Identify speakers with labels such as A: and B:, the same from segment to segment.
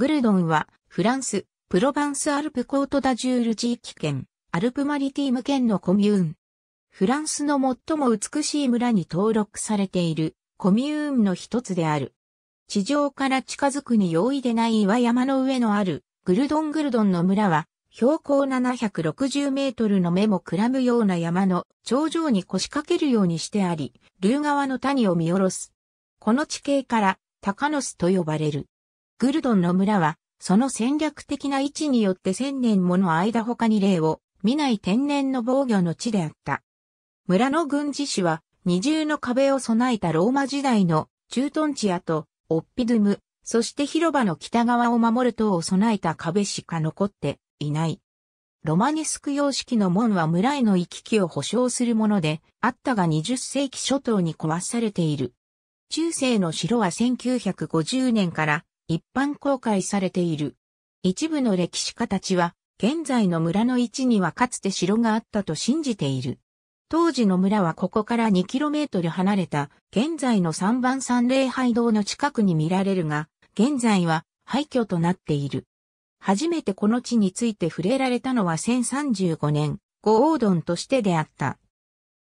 A: グルドンは、フランス、プロバンスアルプコートダジュール地域圏、アルプマリティーム県のコミューン。フランスの最も美しい村に登録されているコミューンの一つである。地上から近づくに容易でない岩山の上のあるグルドングルドンの村は標高760メートルの目もくらむような山の頂上に腰掛けるようにしてあり、ルー川の谷を見下ろす。この地形から高野スと呼ばれる。グルドンの村は、その戦略的な位置によって千年もの間他に例を見ない天然の防御の地であった。村の軍事士は二重の壁を備えたローマ時代の駐屯地やとオッピドゥム、そして広場の北側を守る塔を備えた壁しか残っていない。ロマネスク様式の門は村への行き来を保障するものであったが20世紀初頭に壊されている。中世の城は1950年から一般公開されている。一部の歴史家たちは、現在の村の位置にはかつて城があったと信じている。当時の村はここから 2km 離れた現在の3番山礼拝堂の近くに見られるが、現在は廃墟となっている。初めてこの地について触れられたのは1035年、ゴードンとしてであった。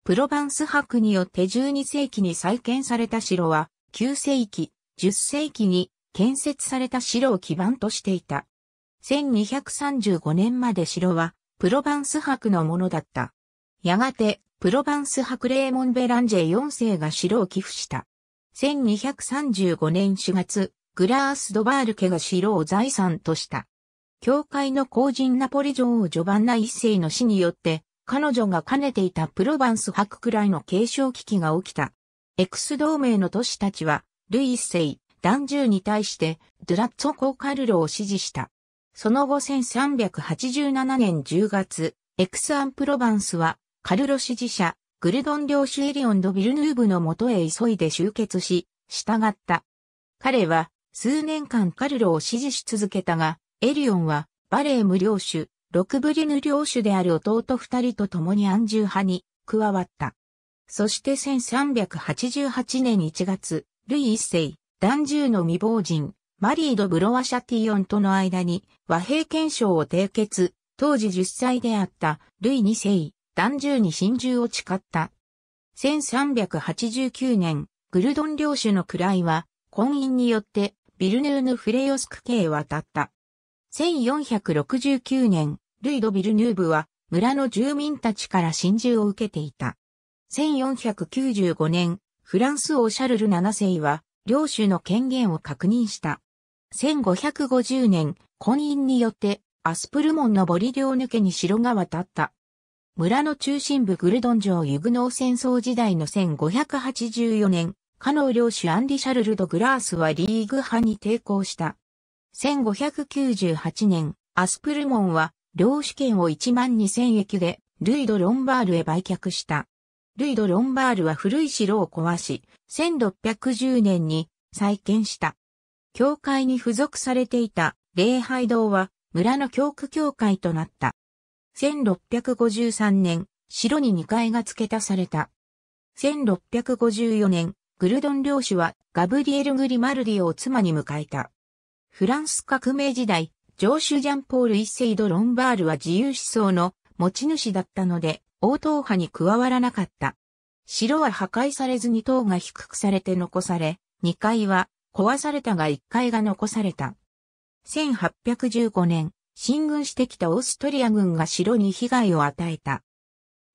A: プロヴァンス博によって12世紀に再建された城は、9世紀、10世紀に建設された城を基盤としていた。1235年まで城は、プロヴァンス博のものだった。やがて、プロヴァンス博レーモン・ベランジェ4世が城を寄付した。1235年4月、グラース・ドバール家が城を財産とした。教会の後人ナポリジョジョバンナ一世の死によって、彼女が兼ねていたプロヴァンス博くらいの継承危機が起きた。エクス同盟の都市たちは、ルイ一世、弾銃に対してドゥラッツォ・コーカルロを支持した。その後1387年10月、エクスアンプロバンスはカルロ支持者、グルドン領主エリオン・ド・ビルヌーブのもとへ急いで集結し、従った。彼は数年間カルロを支持し続けたが、エリオンはバレーム領主、ロクブリヌ領主である弟二人と共にアン派に加わった。そして1388年1月、ルイ一世、男獣の未亡人、マリー・ド・ブロワシャティオンとの間に和平憲章を締結、当時10歳であったルイ2世、男獣に真珠を誓った。1389年、グルドン領主の位は、婚姻によってビルヌーヌ・フレヨスク家へ渡った。1469年、ルイ・ド・ビルヌーブは村の住民たちから真珠を受けていた。1495年、フランス王シャルル7世は領主の権限を確認した。1550年、婚姻によって、アスプルモンの堀領抜けに城が渡った。村の中心部グルドン城ユグノー戦争時代の1584年、カノー領主アンリ・シャルルド・グラースはリーグ派に抵抗した。1598年、アスプルモンは領主権を1万2000駅でルイド・ロンバールへ売却した。ルイド・ロンバールは古い城を壊し、1610年に再建した。教会に付属されていた礼拝堂は村の教区教会となった。1653年、城に2階が付け足された。1654年、グルドン領主はガブリエル・グリマルディを妻に迎えた。フランス革命時代、上州ジャンポール一世ド・ロンバールは自由思想の持ち主だったので、応答派に加わらなかった。城は破壊されずに塔が低くされて残され、2階は壊されたが1階が残された。1815年、進軍してきたオーストリア軍が城に被害を与えた。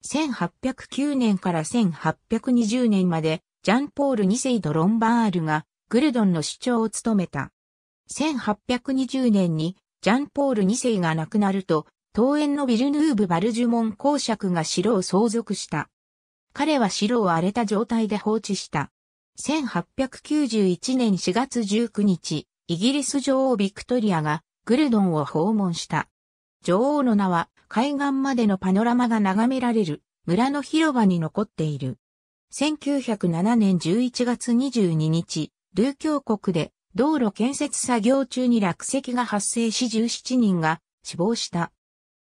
A: 1809年から1820年まで、ジャンポール2世ド・ロンバールが、グルドンの主張を務めた。1820年に、ジャンポール2世が亡くなると、桃園のビルヌーブ・バルジュモン公爵が城を相続した。彼は城を荒れた状態で放置した。1891年4月19日、イギリス女王ビクトリアがグルドンを訪問した。女王の名は海岸までのパノラマが眺められる村の広場に残っている。1907年11月22日、ルー教国で道路建設作業中に落石が発生し17人が死亡した。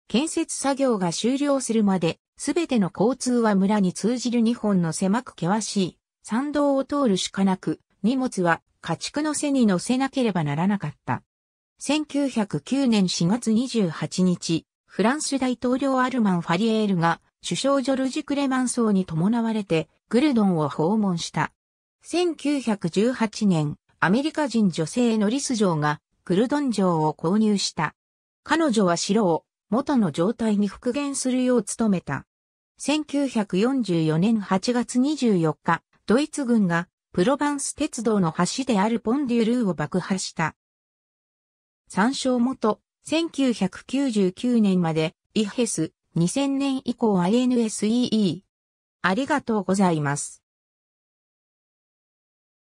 A: 建設作業が終了するまで、すべての交通は村に通じる2本の狭く険しい山道を通るしかなく、荷物は家畜の背に乗せなければならなかった。1909年4月28日、フランス大統領アルマン・ファリエールが首相ジョルジ・クレマンソーに伴われてグルドンを訪問した。1918年、アメリカ人女性のリス城がグルドン城を購入した。彼女は城を元の状態に復元するよう努めた。1944年8月24日、ドイツ軍がプロヴァンス鉄道の橋であるポンデュルーを爆破した。参照元、1999年まで、イヘス、2000年以降 INSEE。ありがとうございます。